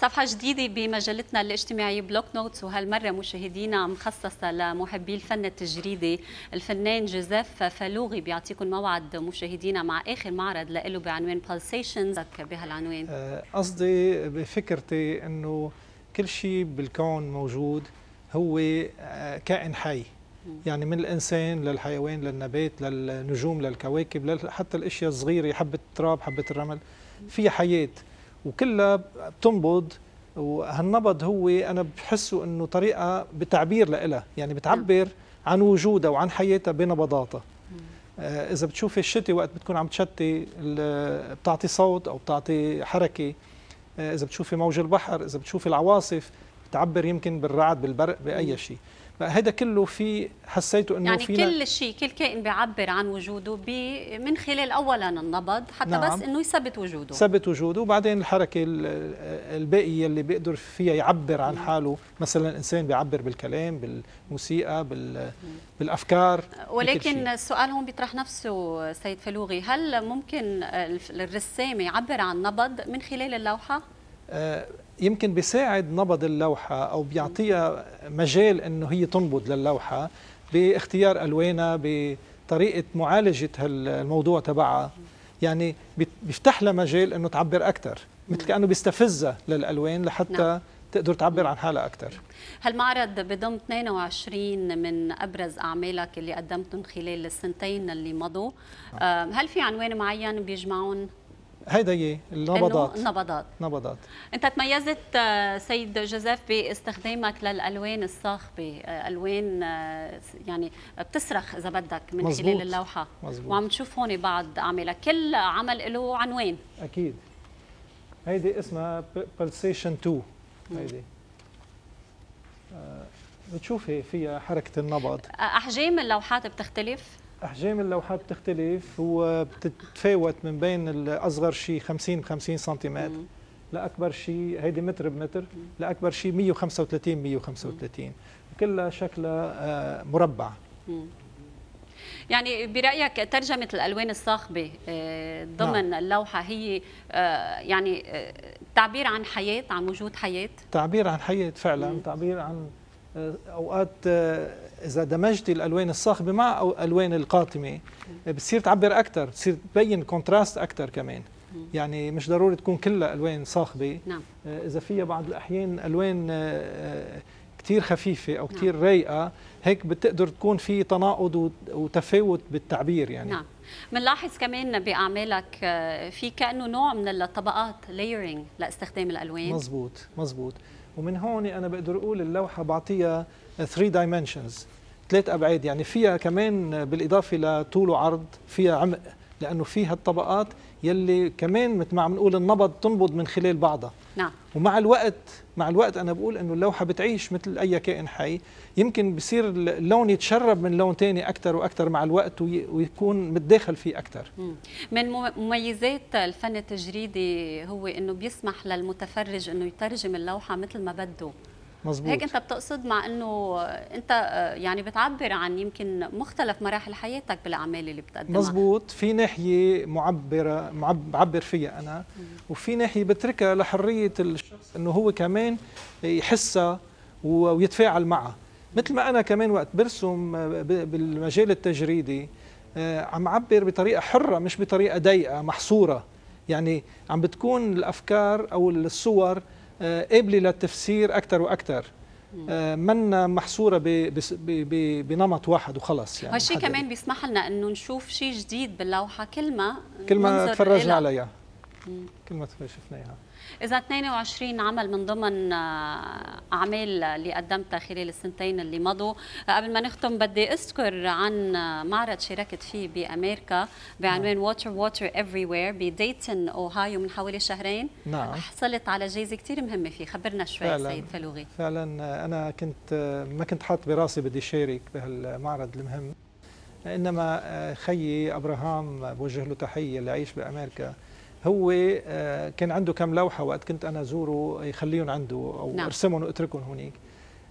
صفحة جديدة بمجلتنا الاجتماعية بلوك نوتس وهالمرة مشاهدينا مخصصة لمحبي الفن التجريدي الفنان جوزيف فلوغي بيعطيكم موعد مشاهدينا مع آخر معرض له بعنوان بالسيشنز بهالعنوان آه، قصدي بفكرتي أنه كل شيء بالكون موجود هو آه، كائن حي يعني من الانسان للحيوان للنبات للنجوم للكواكب حتى الاشياء الصغيره حبه التراب حبه الرمل فيها حياه وكلها بتنبض وهالنبض هو انا بحسه انه طريقه بتعبير لها يعني بتعبر عن وجودها وعن حياتها بنبضاتها آه، اذا بتشوفي الشتي وقت بتكون عم تشتي بتعطي صوت او بتعطي حركه آه، اذا بتشوفي موج البحر اذا بتشوفي العواصف بتعبر يمكن بالرعد بالبرق باي شيء هذا كله في حسيته انه يعني فينا كل شيء كل كائن بيعبر عن وجوده بي من خلال اولا النبض حتى نعم بس انه يثبت وجوده ثبت وجوده وبعدين الحركه الباقيه اللي بيقدر فيها يعبر عن حاله مثلا الانسان بيعبر بالكلام بالموسيقى بال بالافكار ولكن السؤال هون بيطرح نفسه سيد فلوغي هل ممكن الرسام يعبر عن نبض من خلال اللوحه؟ آه، يمكن بيساعد نبض اللوحة أو بيعطيها مجال أنه هي تنبض للوحة باختيار ألوانها بطريقة معالجة الموضوع تبعها يعني بيفتح لها مجال أنه تعبر أكثر مثل كأنه بيستفزها للألوان لحتى نعم. تقدر تعبر عن حالها أكثر هالمعرض بضم 22 من أبرز أعمالك اللي قدمتهم خلال السنتين اللي مضوا نعم. آه، هل في عنوان معين بيجمعون هيدا هي النبضات النبضات نبضات انت تميزت آه، سيد جوزيف باستخدامك للالوان الصاخبه آه، الوان آه، يعني بتصرخ اذا بدك من مزبوط. خلال اللوحه مزبوط. وعم تشوف هون بعض اعمالك كل عمل له عنوان اكيد هيدي اسمها بلسيشن 2 هيدي بتشوفي فيها حركه النبض احجام اللوحات بتختلف احجام اللوحات بتختلف وبتتفاوت من بين الاصغر شيء 50 ب 50 سنتيمتر لاكبر شيء هيدي متر بمتر لاكبر شيء 135 135 كلها شكلها آه، مربع يعني برايك ترجمه الالوان الصاخبه آه، ضمن نعم. اللوحه هي آه، يعني تعبير عن حياه عن وجود حياه تعبير عن حياه فعلا تعبير عن اوقات اذا دمجت الالوان الصاخبه مع او الالوان القاتمه بتصير تعبر اكثر بتصير تبين كونتراست اكثر كمان يعني مش ضروري تكون كلها الوان صاخبه نعم. آه، اذا فيها بعض الاحيان الوان آه، آه، كثير خفيفه او كثير نعم. رايقه هيك بتقدر تكون في تناقض وتفاوت بالتعبير يعني نعم بنلاحظ كمان باعمالك في كانه نوع من الطبقات ليرينج لاستخدام الالوان مزبوط مزبوط ومن هون انا بقدر اقول اللوحه بعطيها 3 دايمنشنز ثلاث ابعاد يعني فيها كمان بالاضافه لطول وعرض فيها عمق لانه فيها الطبقات يلي كمان مثل ما عم نقول النبض تنبض من خلال بعضها نعم ومع الوقت مع الوقت انا بقول انه اللوحه بتعيش مثل اي كائن حي يمكن بصير اللون يتشرب من لون ثاني اكثر واكثر مع الوقت ويكون متداخل فيه اكثر من مميزات الفن التجريدي هو انه بيسمح للمتفرج انه يترجم اللوحه مثل ما بده مظبوط هيك انت بتقصد مع انه انت آه، يعني بتعبر عن يمكن مختلف مراحل حياتك بالاعمال اللي بتقدمها مظبوط في ناحيه معبره معب بعبر فيها انا وفي ناحيه بتركها لحريه الشخص انه هو كمان يحسها ويتفاعل معها مثل ما انا كمان وقت برسم آه، بالمجال التجريدي آه، عم عبر بطريقه حره مش بطريقه ضيقه محصوره يعني عم بتكون الافكار او الصور آه، قابله للتفسير اكثر واكثر منا آه، محصوره بنمط واحد وخلص يعني هالشيء كمان بيسمح لنا انه نشوف شيء جديد باللوحه كل ما كل ما تفرجنا عليها كلمة شفناها إذا 22 عمل من ضمن آه، أعمال اللي قدمتها خلال السنتين اللي مضوا آه، قبل ما نختم بدي أذكر عن آه، معرض شاركت فيه بأمريكا بعنوان ووتر نعم. ووتر everywhere بديتن أوهايو من حوالي شهرين نعم حصلت على جائزة كثير مهمة فيه خبرنا شوي فعلا سيد فلوغي فعلا أنا كنت ما كنت حاط براسي بدي شارك بهالمعرض المهم إنما خيي أبراهام بوجه له تحية اللي عايش بأمريكا هو آه، كان عنده كم لوحه وقت كنت انا زوره يخليهم عنده او نعم. ارسمهم واتركهم هناك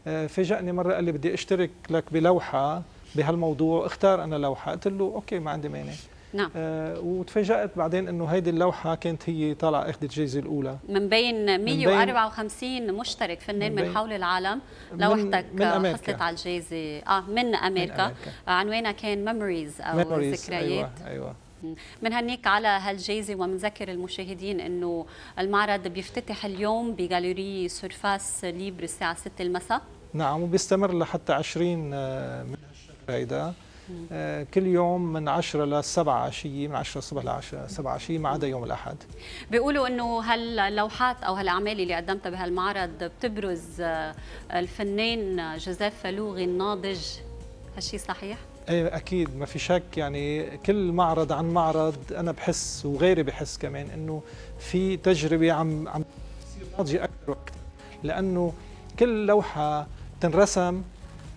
آه، فاجئني مره قال لي بدي اشترك لك بلوحه بهالموضوع اختار انا لوحه قلت له اوكي ما عندي مانع نعم آه وتفاجات بعدين انه هيدي اللوحه كانت هي طالعه اخذت الجائزه الاولى من بين 154 مشترك فنان من, من حول العالم لوحتك حصلت على الجائزه اه من امريكا, من أمريكا. آه عنوانها كان ميموريز او أيوة، ذكريات ايوه ايوه بنهنيك على هالجائزه وبنذكر المشاهدين انه المعرض بيفتتح اليوم بجاليري سورفاس ليبر الساعه 6 المساء نعم وبيستمر لحتى 20 آه، من هالشهر هيدا آه، كل يوم من 10 ل 7 عشيه من 10 الصبح ل 7 عشيه ما عدا يوم الاحد بيقولوا انه هاللوحات او هالاعمال اللي قدمتها بهالمعرض بتبرز آه، الفنان جوزيف فلوغي الناضج هالشيء صحيح؟ ايه اكيد ما في شك يعني كل معرض عن معرض انا بحس وغيري بحس كمان انه في تجربه عم عم تصير ناضجه اكثر واكثر لانه كل لوحه تنرسم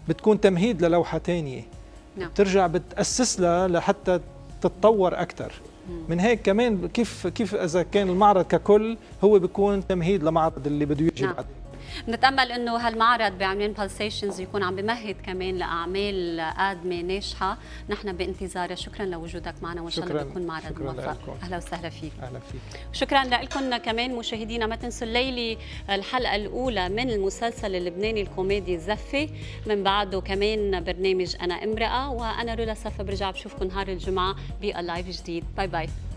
بتكون تمهيد للوحه ثانيه نعم. بترجع بتاسس لها لحتى تتطور اكثر من هيك كمان كيف كيف اذا كان المعرض ككل هو بيكون تمهيد لمعرض اللي بده يجي نعم. بعد نتأمل انه هالمعرض بعملين بالسيشنز يكون عم بمهد كمان لاعمال قادمه ناجحه نحن بانتظارها شكرا لوجودك معنا وان شاء الله بيكون معرض موفق اهلا وسهلا فيك اهلا فيك شكرا لكم كمان مشاهدينا ما تنسوا الليله الحلقه الاولى من المسلسل اللبناني الكوميدي الزفه من بعده كمان برنامج انا امراه وانا رولا صفا برجع بشوفكم نهار الجمعه بلايف جديد باي باي